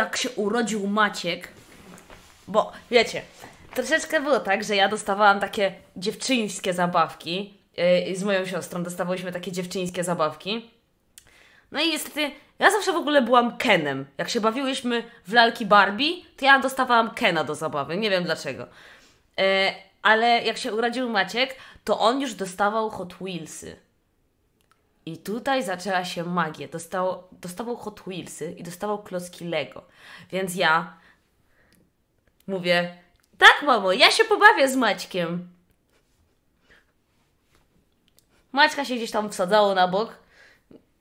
jak się urodził Maciek, bo wiecie, troszeczkę było tak, że ja dostawałam takie dziewczyńskie zabawki. Yy, z moją siostrą dostawałyśmy takie dziewczyńskie zabawki. No i niestety, ja zawsze w ogóle byłam Kenem. Jak się bawiłyśmy w lalki Barbie, to ja dostawałam Kena do zabawy. Nie wiem dlaczego. Yy, ale jak się urodził Maciek, to on już dostawał Hot Wheelsy. I tutaj zaczęła się magia. Dostał, dostawał Hot Wheelsy i dostawał klocki Lego. Więc ja mówię, tak mamo, ja się pobawię z Maćkiem. Maćka się gdzieś tam wsadzało na bok,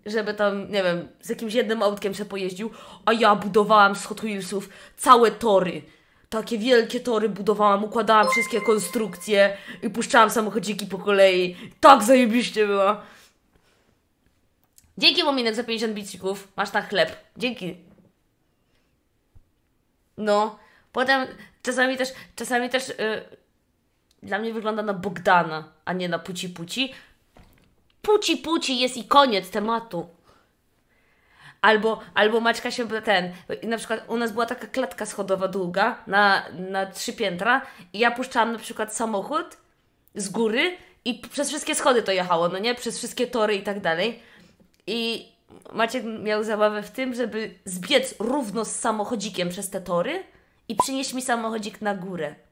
żeby tam, nie wiem, z jakimś jednym autkiem się pojeździł, a ja budowałam z Hot Wheelsów całe tory. Takie wielkie tory budowałam, układałam wszystkie konstrukcje i puszczałam samochodziki po kolei. Tak zajebiście była. Dzięki Łominek za 50 bicików. Masz na chleb. Dzięki. No. Potem czasami też, czasami też yy, dla mnie wygląda na Bogdana, a nie na Puci Puci. Puci Puci jest i koniec tematu. Albo, albo Maćka się ten. Na przykład u nas była taka klatka schodowa długa na, na trzy piętra i ja puszczałam na przykład samochód z góry i przez wszystkie schody to jechało, no nie? Przez wszystkie tory i tak dalej. I Maciek miał zabawę w tym, żeby zbiec równo z samochodzikiem przez te tory i przynieść mi samochodzik na górę.